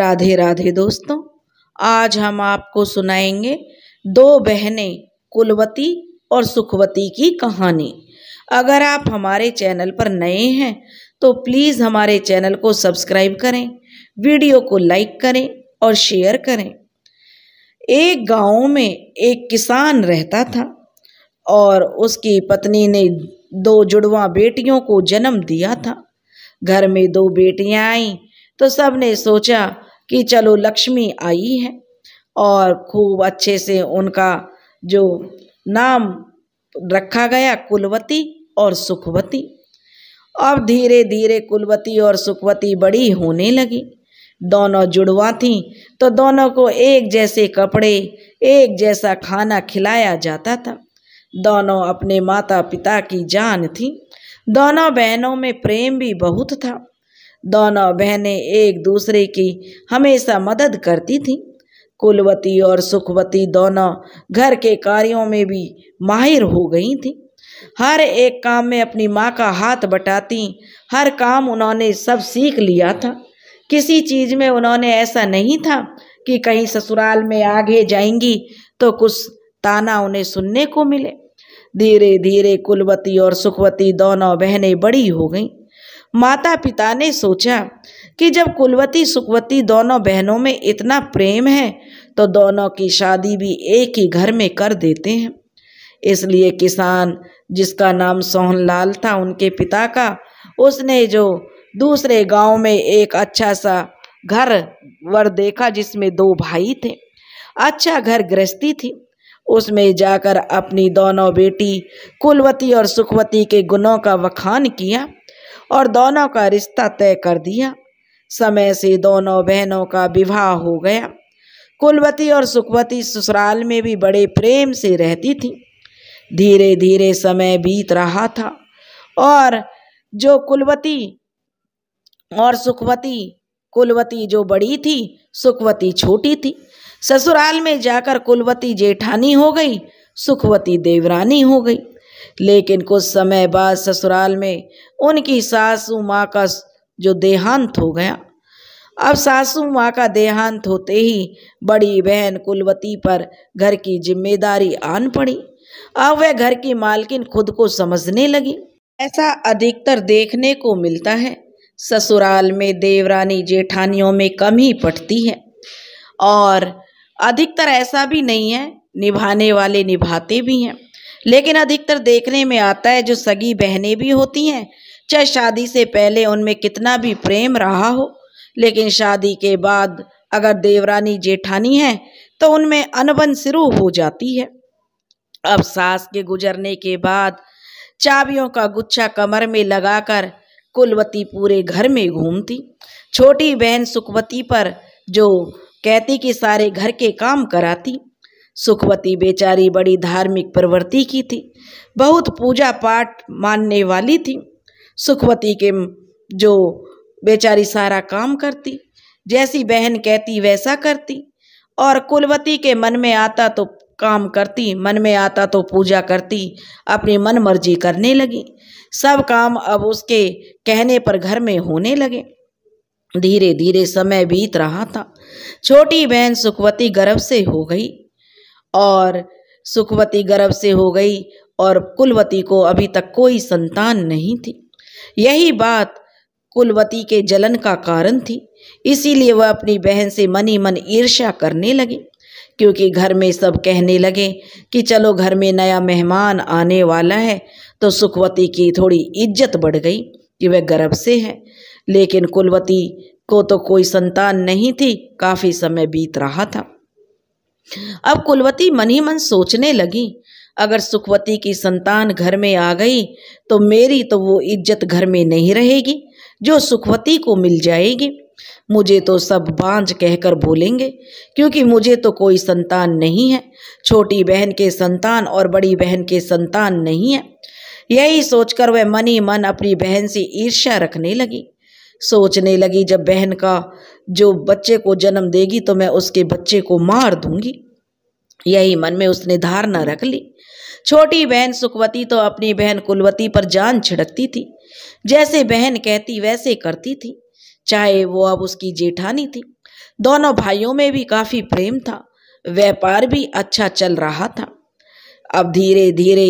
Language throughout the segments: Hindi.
राधे राधे दोस्तों आज हम आपको सुनाएंगे दो बहनें कुलवती और सुखवती की कहानी अगर आप हमारे चैनल पर नए हैं तो प्लीज़ हमारे चैनल को सब्सक्राइब करें वीडियो को लाइक करें और शेयर करें एक गांव में एक किसान रहता था और उसकी पत्नी ने दो जुड़वा बेटियों को जन्म दिया था घर में दो बेटियाँ आईं तो सब ने सोचा कि चलो लक्ष्मी आई है और खूब अच्छे से उनका जो नाम रखा गया कुलवती और सुखवती अब धीरे धीरे कुलवती और सुखवती बड़ी होने लगी दोनों जुड़वा थीं तो दोनों को एक जैसे कपड़े एक जैसा खाना खिलाया जाता था दोनों अपने माता पिता की जान थी दोनों बहनों में प्रेम भी बहुत था दोनों बहनें एक दूसरे की हमेशा मदद करती थीं कुलवती और सुखवती दोनों घर के कार्यों में भी माहिर हो गई थीं हर एक काम में अपनी माँ का हाथ बटाती हर काम उन्होंने सब सीख लिया था किसी चीज़ में उन्होंने ऐसा नहीं था कि कहीं ससुराल में आगे जाएंगी तो कुछ ताना उन्हें सुनने को मिले धीरे धीरे कुलवती और सुखवती दोनों बहनें बड़ी हो गईं माता पिता ने सोचा कि जब कुलवती सुखवती दोनों बहनों में इतना प्रेम है तो दोनों की शादी भी एक ही घर में कर देते हैं इसलिए किसान जिसका नाम सोहनलाल था उनके पिता का उसने जो दूसरे गांव में एक अच्छा सा घर वर देखा जिसमें दो भाई थे अच्छा घर गृहस्थी थी उसमें जाकर अपनी दोनों बेटी कुलवती और सुखवती के गुणों का वखान किया और दोनों का रिश्ता तय कर दिया समय से दोनों बहनों का विवाह हो गया कुलवती और सुखवती ससुराल में भी बड़े प्रेम से रहती थी धीरे धीरे समय बीत रहा था और जो कुलवती और सुखवती कुलवती जो बड़ी थी सुखवती छोटी थी ससुराल में जाकर कुलवती जेठानी हो गई सुखवती देवरानी हो गई लेकिन कुछ समय बाद ससुराल में उनकी सासू माँ का जो देहांत हो गया अब सासू माँ का देहांत होते ही बड़ी बहन कुलवती पर घर की जिम्मेदारी आन पड़ी अब वह घर की मालकिन खुद को समझने लगी ऐसा अधिकतर देखने को मिलता है ससुराल में देवरानी जेठानियों में कम ही पटती है और अधिकतर ऐसा भी नहीं है निभाने वाले निभाते भी हैं लेकिन अधिकतर देखने में आता है जो सगी बहनें भी होती हैं चाहे शादी से पहले उनमें कितना भी प्रेम रहा हो लेकिन शादी के बाद अगर देवरानी जेठानी है तो उनमें अनबन शुरू हो जाती है अब सास के गुजरने के बाद चाबियों का गुच्छा कमर में लगाकर कुलवती पूरे घर में घूमती छोटी बहन सुखवती पर जो कहती कि सारे घर के काम कराती सुखवती बेचारी बड़ी धार्मिक प्रवृत्ति की थी बहुत पूजा पाठ मानने वाली थी सुखवती के जो बेचारी सारा काम करती जैसी बहन कहती वैसा करती और कुलवती के मन में आता तो काम करती मन में आता तो पूजा करती अपनी मन मर्जी करने लगी सब काम अब उसके कहने पर घर में होने लगे धीरे धीरे समय बीत रहा था छोटी बहन सुखवती गर्भ से हो गई और सुखवती गर्भ से हो गई और कुलवती को अभी तक कोई संतान नहीं थी यही बात कुलवती के जलन का कारण थी इसीलिए वह अपनी बहन से मनी मन ईर्ष्या करने लगी क्योंकि घर में सब कहने लगे कि चलो घर में नया मेहमान आने वाला है तो सुखवती की थोड़ी इज्जत बढ़ गई कि वह गर्भ से है लेकिन कुलवती को तो कोई संतान नहीं थी काफ़ी समय बीत रहा था अब कुलवती मन ही मन सोचने लगी अगर सुखवती की संतान घर में आ गई तो मेरी तो वो इज्जत घर में नहीं रहेगी जो सुखवती को मिल जाएगी मुझे तो सब बांझ कहकर बोलेंगे क्योंकि मुझे तो कोई संतान नहीं है छोटी बहन के संतान और बड़ी बहन के संतान नहीं है यही सोचकर वह मनी मन अपनी बहन से ईर्ष्या रखने लगी सोचने लगी जब बहन का जो बच्चे को जन्म देगी तो मैं उसके बच्चे को मार दूंगी यही मन में उसने धारणा रख ली छोटी बहन सुखवती तो अपनी बहन कुलवती पर जान छिड़कती थी जैसे बहन कहती वैसे करती थी चाहे वो अब उसकी जेठानी थी दोनों भाइयों में भी काफ़ी प्रेम था व्यापार भी अच्छा चल रहा था अब धीरे धीरे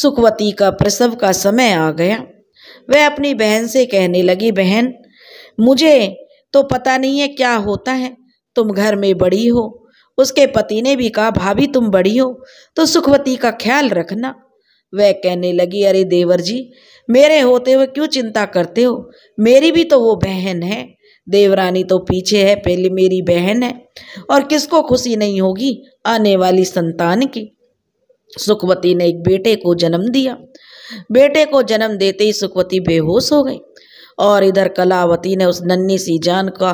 सुखवती का प्रसव का समय आ गया वह अपनी बहन से कहने लगी बहन मुझे तो पता नहीं है क्या होता है तुम घर में बड़ी हो उसके पति ने भी कहा भाभी तुम बड़ी हो तो सुखवती का ख्याल रखना वह कहने लगी अरे देवर जी मेरे होते हुए क्यों चिंता करते हो मेरी भी तो वो बहन है देवरानी तो पीछे है पहले मेरी बहन है और किसको खुशी नहीं होगी आने वाली संतान की सुखवती ने एक बेटे को जन्म दिया बेटे को जन्म देते ही सुखवती बेहोश हो गई और इधर कलावती ने उस नन्ही सी जान का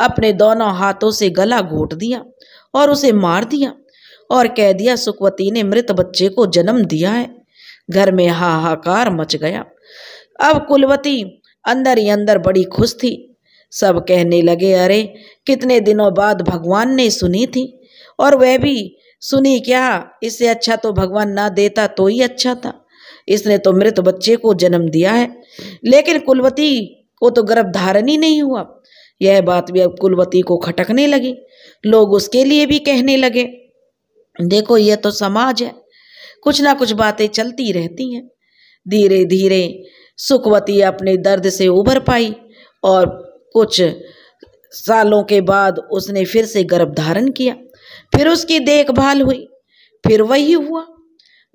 अपने दोनों हाथों से गला घोट दिया और उसे मार दिया और कह दिया सुकवती ने मृत बच्चे को जन्म दिया है घर में हाहाकार मच गया अब कुलवती अंदर ही अंदर बड़ी खुश थी सब कहने लगे अरे कितने दिनों बाद भगवान ने सुनी थी और वह भी सुनी क्या इससे अच्छा तो भगवान ना देता तो ही अच्छा था इसने तो मृत बच्चे को जन्म दिया है लेकिन कुलवती को तो गर्भधारण ही नहीं हुआ यह बात भी अब कुलवती को खटकने लगी लोग उसके लिए भी कहने लगे देखो यह तो समाज है कुछ ना कुछ बातें चलती रहती हैं धीरे धीरे सुखवती अपने दर्द से उभर पाई और कुछ सालों के बाद उसने फिर से गर्भ धारण किया फिर उसकी देखभाल हुई फिर वही हुआ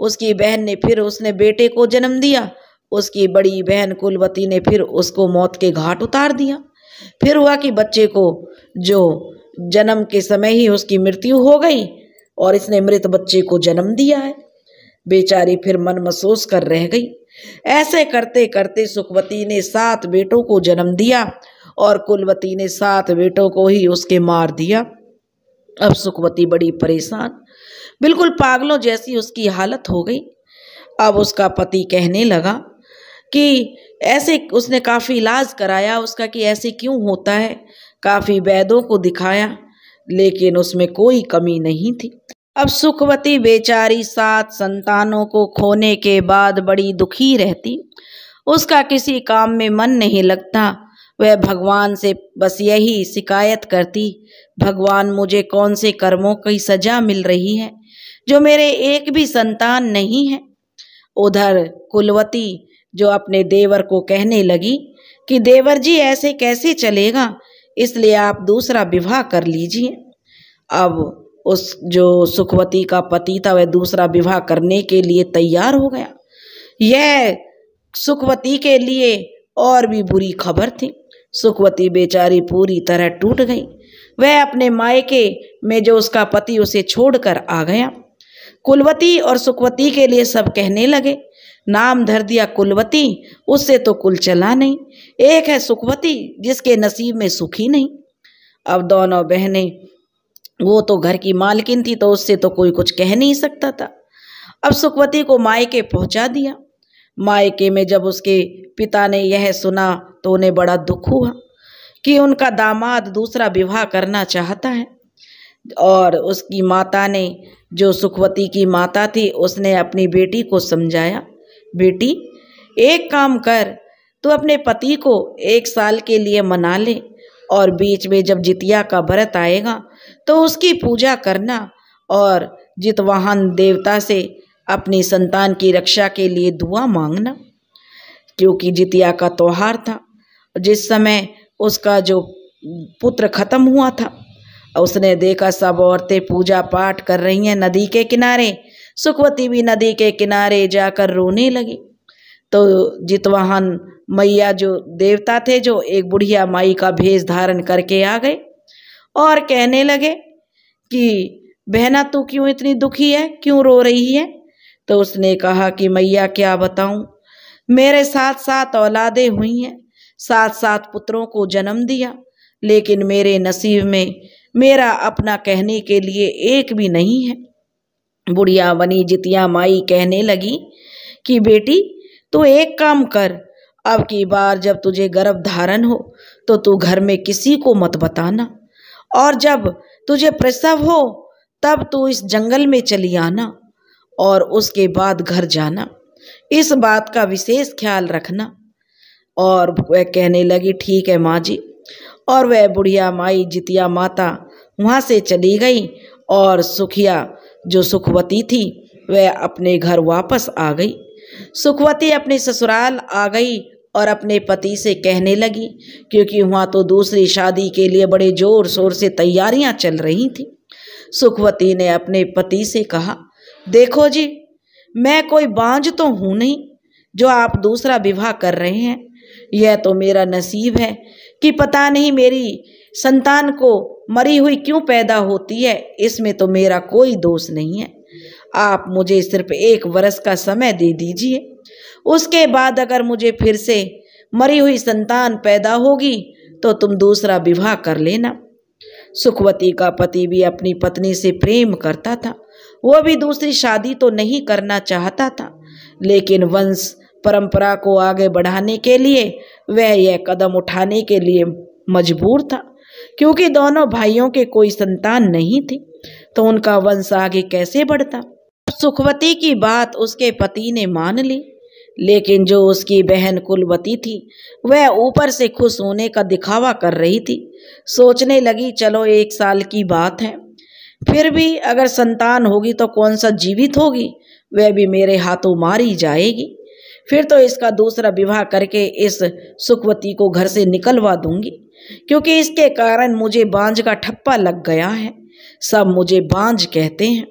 उसकी बहन ने फिर उसने बेटे को जन्म दिया उसकी बड़ी बहन कुलवती ने फिर उसको मौत के घाट उतार दिया फिर हुआ कि बच्चे को जो जन्म के समय ही उसकी मृत्यु हो गई और इसने मृत बच्चे को जन्म दिया है बेचारी फिर मन महसूस कर रह गई ऐसे करते करते सुखवती ने सात बेटों को जन्म दिया और कुलवती ने सात बेटों को ही उसके मार दिया अब सुखवती बड़ी परेशान बिल्कुल पागलों जैसी उसकी हालत हो गई अब उसका पति कहने लगा कि ऐसे उसने काफ़ी इलाज कराया उसका कि ऐसे क्यों होता है काफ़ी वैदों को दिखाया लेकिन उसमें कोई कमी नहीं थी अब सुखवती बेचारी सात संतानों को खोने के बाद बड़ी दुखी रहती उसका किसी काम में मन नहीं लगता वह भगवान से बस यही शिकायत करती भगवान मुझे कौन से कर्मों की सजा मिल रही है जो मेरे एक भी संतान नहीं है उधर कुलवती जो अपने देवर को कहने लगी कि देवर जी ऐसे कैसे चलेगा इसलिए आप दूसरा विवाह कर लीजिए अब उस जो सुखवती का पति था वह दूसरा विवाह करने के लिए तैयार हो गया यह सुखवती के लिए और भी बुरी खबर थी सुखवती बेचारी पूरी तरह टूट गई वह अपने मायके में जो उसका पति उसे छोड़कर आ गया कुलवती और सुखवती के लिए सब कहने लगे नाम धर दिया कुलवती उससे तो कुल चला नहीं एक है सुखवती जिसके नसीब में सुखी नहीं अब दोनों बहनें वो तो घर की मालकिन थी तो उससे तो कोई कुछ कह नहीं सकता था अब सुखवती को मायके पहुंचा दिया मायके में जब उसके पिता ने यह सुना तो उन्हें बड़ा दुख हुआ कि उनका दामाद दूसरा विवाह करना चाहता है और उसकी माता ने जो सुखवती की माता थी उसने अपनी बेटी को समझाया बेटी एक काम कर तू अपने पति को एक साल के लिए मना ले और बीच में जब जितिया का व्रत आएगा तो उसकी पूजा करना और जितवाहन देवता से अपनी संतान की रक्षा के लिए दुआ मांगना क्योंकि जितिया का त्यौहार था जिस समय उसका जो पुत्र ख़त्म हुआ था उसने देखा सब औरतें पूजा पाठ कर रही हैं नदी के किनारे सुखवती भी नदी के किनारे जाकर रोने लगी तो जितवाहन मैया जो देवता थे जो एक बुढ़िया माई का भेष धारण करके आ गए और कहने लगे कि बहना तू क्यों इतनी दुखी है क्यों रो रही है तो उसने कहा कि मैया क्या बताऊं मेरे साथ साथ औलादें हुई हैं साथ साथ पुत्रों को जन्म दिया लेकिन मेरे नसीब में मेरा अपना कहने के लिए एक भी नहीं है बुढ़िया बनी जितिया माई कहने लगी कि बेटी तू एक काम कर अब की बार जब तुझे गर्भ धारण हो तो तू घर में किसी को मत बताना और जब तुझे प्रसव हो तब तू इस जंगल में चली आना और उसके बाद घर जाना इस बात का विशेष ख्याल रखना और वह कहने लगी ठीक है माँ जी और वह बुढ़िया माई जितिया माता वहाँ से चली गई और सुखिया जो सुखवती थी वह अपने घर वापस आ गई सुखवती अपने ससुराल आ गई और अपने पति से कहने लगी क्योंकि वहाँ तो दूसरी शादी के लिए बड़े जोर शोर से तैयारियाँ चल रही थीं सुखवती ने अपने पति से कहा देखो जी मैं कोई बांझ तो हूँ नहीं जो आप दूसरा विवाह कर रहे हैं यह तो मेरा नसीब है कि पता नहीं मेरी संतान को मरी हुई क्यों पैदा होती है इसमें तो मेरा कोई दोष नहीं है आप मुझे सिर्फ एक वर्ष का समय दे दीजिए उसके बाद अगर मुझे फिर से मरी हुई संतान पैदा होगी तो तुम दूसरा विवाह कर लेना सुखवती का पति भी अपनी पत्नी से प्रेम करता था वो भी दूसरी शादी तो नहीं करना चाहता था लेकिन वंश परंपरा को आगे बढ़ाने के लिए वह यह कदम उठाने के लिए मजबूर था क्योंकि दोनों भाइयों के कोई संतान नहीं थी तो उनका वंश आगे कैसे बढ़ता सुखवती की बात उसके पति ने मान ली लेकिन जो उसकी बहन कुलवती थी वह ऊपर से खुश होने का दिखावा कर रही थी सोचने लगी चलो एक साल की बात है फिर भी अगर संतान होगी तो कौन सा जीवित होगी वह भी मेरे हाथों मारी जाएगी फिर तो इसका दूसरा विवाह करके इस सुखवती को घर से निकलवा दूंगी क्योंकि इसके कारण मुझे बांझ का ठप्पा लग गया है सब मुझे बांझ कहते हैं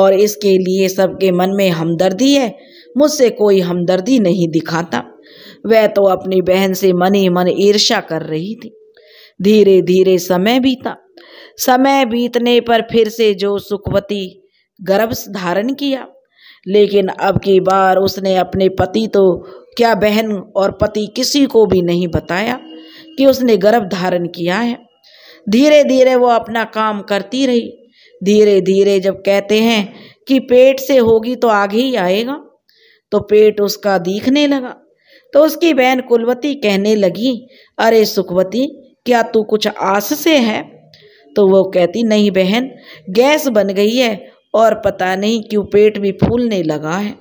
और इसके लिए सबके मन में हमदर्दी है मुझसे कोई हमदर्दी नहीं दिखाता वह तो अपनी बहन से मन ही मन ईर्षा कर रही थी धीरे धीरे समय बीता समय बीतने पर फिर से जो सुखवती गर्भ धारण किया लेकिन अब की बार उसने अपने पति तो क्या बहन और पति किसी को भी नहीं बताया कि उसने गर्भ धारण किया है धीरे धीरे वो अपना काम करती रही धीरे धीरे जब कहते हैं कि पेट से होगी तो आगे ही आएगा तो पेट उसका दिखने लगा तो उसकी बहन कुलवती कहने लगी अरे सुखवती क्या तू कुछ आस से है तो वो कहती नहीं बहन गैस बन गई है और पता नहीं क्यों पेट भी फूलने लगा है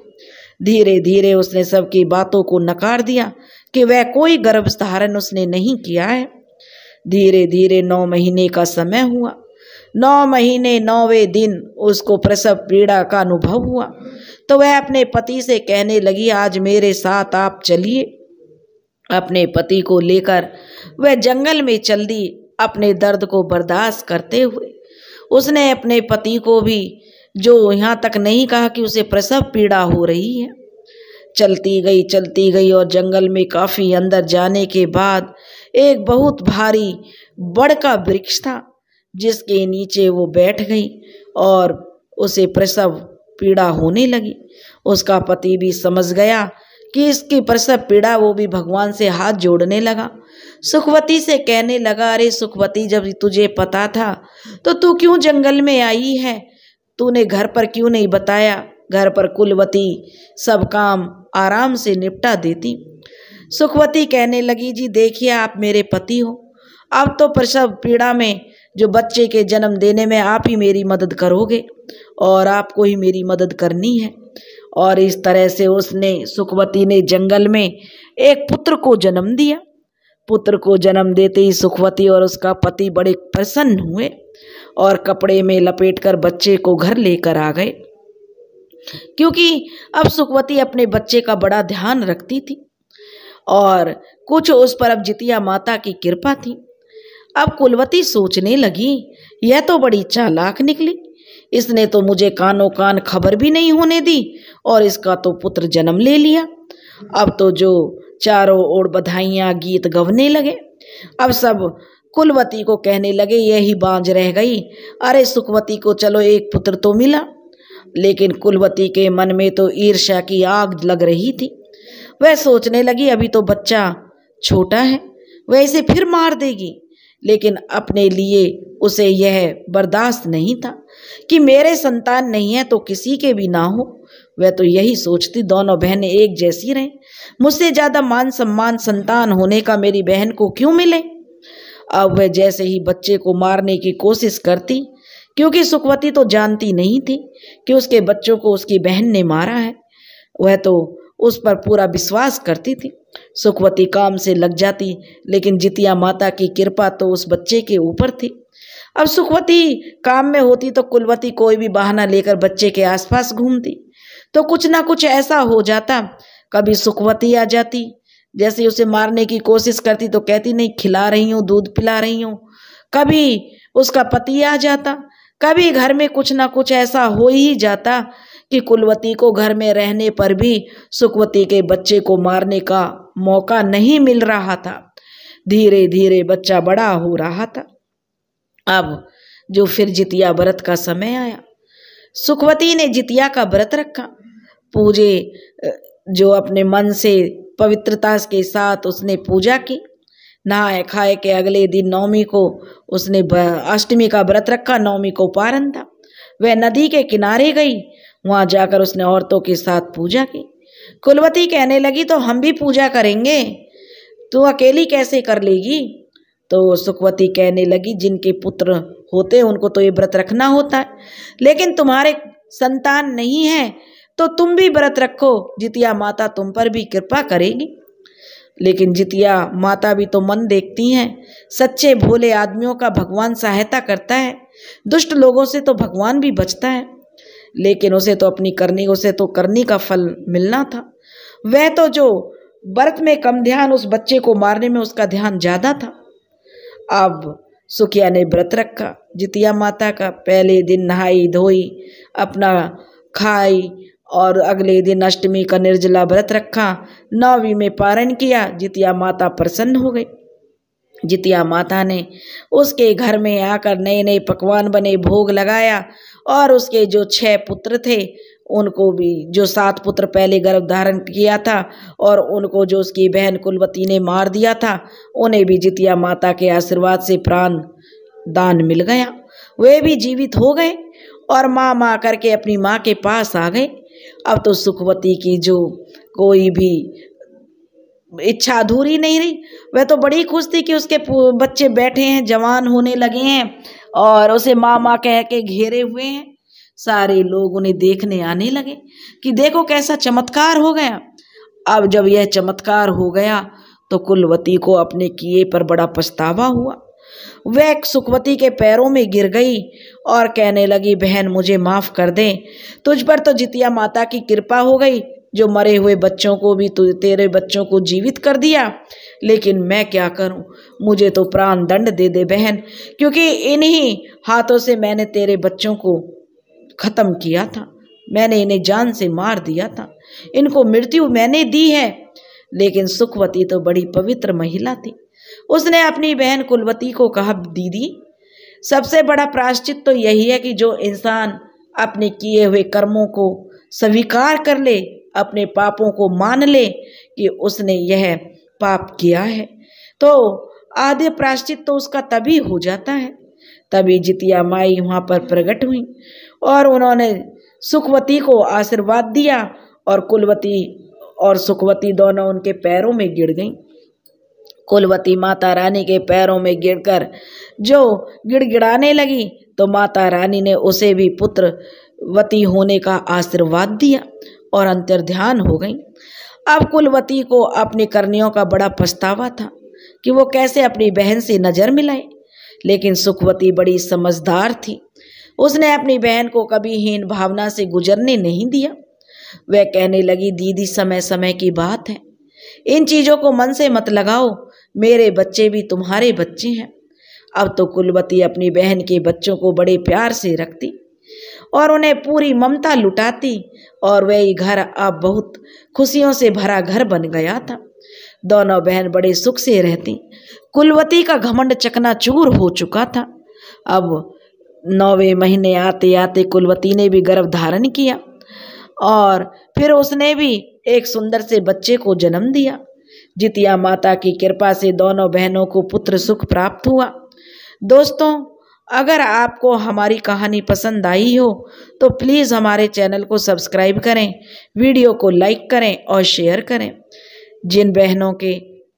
धीरे धीरे उसने सबकी बातों को नकार दिया कि वह कोई गर्भ धारण उसने नहीं किया है धीरे धीरे नौ महीने का समय हुआ नौ महीने नौवे दिन उसको प्रसव पीड़ा का अनुभव हुआ तो वह अपने पति से कहने लगी आज मेरे साथ आप चलिए अपने पति को लेकर वह जंगल में चल दी अपने दर्द को बर्दाश्त करते हुए उसने अपने पति को भी जो यहाँ तक नहीं कहा कि उसे प्रसव पीड़ा हो रही है चलती गई चलती गई और जंगल में काफ़ी अंदर जाने के बाद एक बहुत भारी बड़ का वृक्ष था जिसके नीचे वो बैठ गई और उसे प्रसव पीड़ा होने लगी उसका पति भी समझ गया कि इसकी प्रसव पीड़ा वो भी भगवान से हाथ जोड़ने लगा सुखवती से कहने लगा अरे सुखवती जब तुझे पता था तो तू क्यों जंगल में आई है तूने घर पर क्यों नहीं बताया घर पर कुलवती सब काम आराम से निपटा देती सुखवती कहने लगी जी देखिए आप मेरे पति हो अब तो प्रसव पीड़ा में जो बच्चे के जन्म देने में आप ही मेरी मदद करोगे और आपको ही मेरी मदद करनी है और इस तरह से उसने सुखवती ने जंगल में एक पुत्र को जन्म दिया पुत्र को जन्म देते ही सुखवती और उसका पति बड़े प्रसन्न हुए और कपड़े में लपेटकर बच्चे को घर लेकर आ गए क्योंकि अब सुखवती अपने बच्चे का बड़ा ध्यान रखती थी और कुछ उस पर अब जितिया माता की कृपा थी अब कुलवती सोचने लगी यह तो बड़ी चालाक निकली इसने तो मुझे कानो कान खबर भी नहीं होने दी और इसका तो पुत्र जन्म ले लिया अब तो जो चारों ओर बधाइयाँ गीत गवने लगे अब सब कुलवती को कहने लगे यही बांझ रह गई अरे सुखवती को चलो एक पुत्र तो मिला लेकिन कुलवती के मन में तो ईर्ष्या की आग लग रही थी वह सोचने लगी अभी तो बच्चा छोटा है वह इसे फिर मार देगी लेकिन अपने लिए उसे यह बर्दाश्त नहीं था कि मेरे संतान नहीं है तो किसी के भी ना हो वह तो यही सोचती दोनों बहनें एक जैसी रहें मुझसे ज़्यादा मान सम्मान संतान होने का मेरी बहन को क्यों मिले अब वह जैसे ही बच्चे को मारने की कोशिश करती क्योंकि सुखवती तो जानती नहीं थी कि उसके बच्चों को उसकी बहन ने मारा है वह तो उस पर पूरा विश्वास करती थी सुखवती काम से लग जाती लेकिन जितिया माता की कृपा तो उस बच्चे के ऊपर थी अब सुखवती काम में होती तो कुलवती कोई भी बहाना लेकर बच्चे के आसपास घूमती तो कुछ ना कुछ ऐसा हो जाता कभी सुखवती आ जाती जैसे उसे मारने की कोशिश करती तो कहती नहीं खिला रही हूँ दूध पिला रही हूँ कभी उसका पति आ जाता कभी घर में कुछ ना कुछ ऐसा हो ही जाता कि कुलवती को घर में रहने पर भी सुखवती के बच्चे को मारने का मौका नहीं मिल रहा था धीरे धीरे बच्चा बड़ा हो रहा था अब जो फिर जितिया व्रत का समय आया सुखवती ने जितिया का व्रत रखा पूजे जो अपने मन से पवित्रता के साथ उसने पूजा की नहाए खाए के अगले दिन नवमी को उसने अष्टमी का व्रत रखा नवमी को पारण था वह नदी के किनारे गई वहाँ जाकर उसने औरतों के साथ पूजा की कुलवती कहने लगी तो हम भी पूजा करेंगे तू अकेली कैसे कर लेगी तो सुखवती कहने लगी जिनके पुत्र होते उनको तो ये व्रत रखना होता है लेकिन तुम्हारे संतान नहीं है तो तुम भी व्रत रखो जितिया माता तुम पर भी कृपा करेगी लेकिन जितिया माता भी तो मन देखती हैं सच्चे भोले आदमियों का भगवान सहायता करता है दुष्ट लोगों से तो भगवान भी बचता है लेकिन उसे तो अपनी करनी उसे तो करनी का फल मिलना था वह तो जो बर्त में कम ध्यान उस बच्चे को मारने में उसका ध्यान ज़्यादा था अब सुखिया ने व्रत रखा जितिया माता का पहले दिन नहाई धोई अपना खाई और अगले दिन अष्टमी का निर्जला व्रत रखा नौवीं में पारण किया जितिया माता प्रसन्न हो गई जितिया माता ने उसके घर में आकर नए नए पकवान बने भोग लगाया और उसके जो छह पुत्र थे उनको भी जो सात पुत्र पहले गर्भ धारण किया था और उनको जो उसकी बहन कुलवती ने मार दिया था उन्हें भी जितिया माता के आशीर्वाद से प्राण दान मिल गया वे भी जीवित हो गए और माँ माँ करके अपनी माँ के पास आ गए अब तो सुखवती की जो कोई भी इच्छा अधूरी नहीं रही वह तो बड़ी खुश थी कि उसके बच्चे बैठे हैं जवान होने लगे हैं और उसे माँ माँ कह के घेरे हुए हैं सारे लोग उन्हें देखने आने लगे कि देखो कैसा चमत्कार हो गया अब जब यह चमत्कार हो गया तो कुलवती को अपने किए पर बड़ा पछतावा हुआ वह सुखवती के पैरों में गिर गई और कहने लगी बहन मुझे माफ़ कर दे तुझ पर तो जितिया माता की कृपा हो गई जो मरे हुए बच्चों को भी तेरे बच्चों को जीवित कर दिया लेकिन मैं क्या करूं मुझे तो प्राण दंड दे दे बहन क्योंकि इन्हीं हाथों से मैंने तेरे बच्चों को ख़त्म किया था मैंने इन्हें जान से मार दिया था इनको मृत्यु मैंने दी है लेकिन सुखवती तो बड़ी पवित्र महिला थी उसने अपनी बहन कुलवती को कहा दीदी सबसे बड़ा प्राश्चित तो यही है कि जो इंसान अपने किए हुए कर्मों को स्वीकार कर ले अपने पापों को मान ले कि उसने यह पाप किया है तो आधे प्राश्चित तो उसका तभी हो जाता है तभी जितिया माई वहाँ पर प्रकट हुई और उन्होंने सुखवती को आशीर्वाद दिया और कुलवती और सुखवती दोनों उनके पैरों में गिर गईं कुलवती माता रानी के पैरों में गिरकर जो गिड़गिड़ाने लगी तो माता रानी ने उसे भी पुत्रवती होने का आशीर्वाद दिया और अंतर्ध्यान हो गई अब कुलवती को अपने करनियों का बड़ा पछतावा था कि वो कैसे अपनी बहन से नज़र मिलाए लेकिन सुखवती बड़ी समझदार थी उसने अपनी बहन को कभी हीन भावना से गुजरने नहीं दिया वह कहने लगी दीदी समय समय की बात है इन चीज़ों को मन से मत लगाओ मेरे बच्चे भी तुम्हारे बच्चे हैं अब तो कुलवती अपनी बहन के बच्चों को बड़े प्यार से रखती और उन्हें पूरी ममता लुटाती और वही घर अब बहुत खुशियों से भरा घर बन गया था दोनों बहन बड़े सुख से रहती कुलवती का घमंड चकनाचूर हो चुका था अब नौवे महीने आते आते कुलवती ने भी गर्भ धारण किया और फिर उसने भी एक सुंदर से बच्चे को जन्म दिया जितिया माता की कृपा से दोनों बहनों को पुत्र सुख प्राप्त हुआ दोस्तों अगर आपको हमारी कहानी पसंद आई हो तो प्लीज़ हमारे चैनल को सब्सक्राइब करें वीडियो को लाइक करें और शेयर करें जिन बहनों के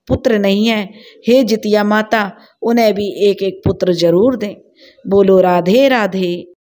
पुत्र नहीं हैं हे जितिया माता उन्हें भी एक एक पुत्र जरूर दें बोलो राधे राधे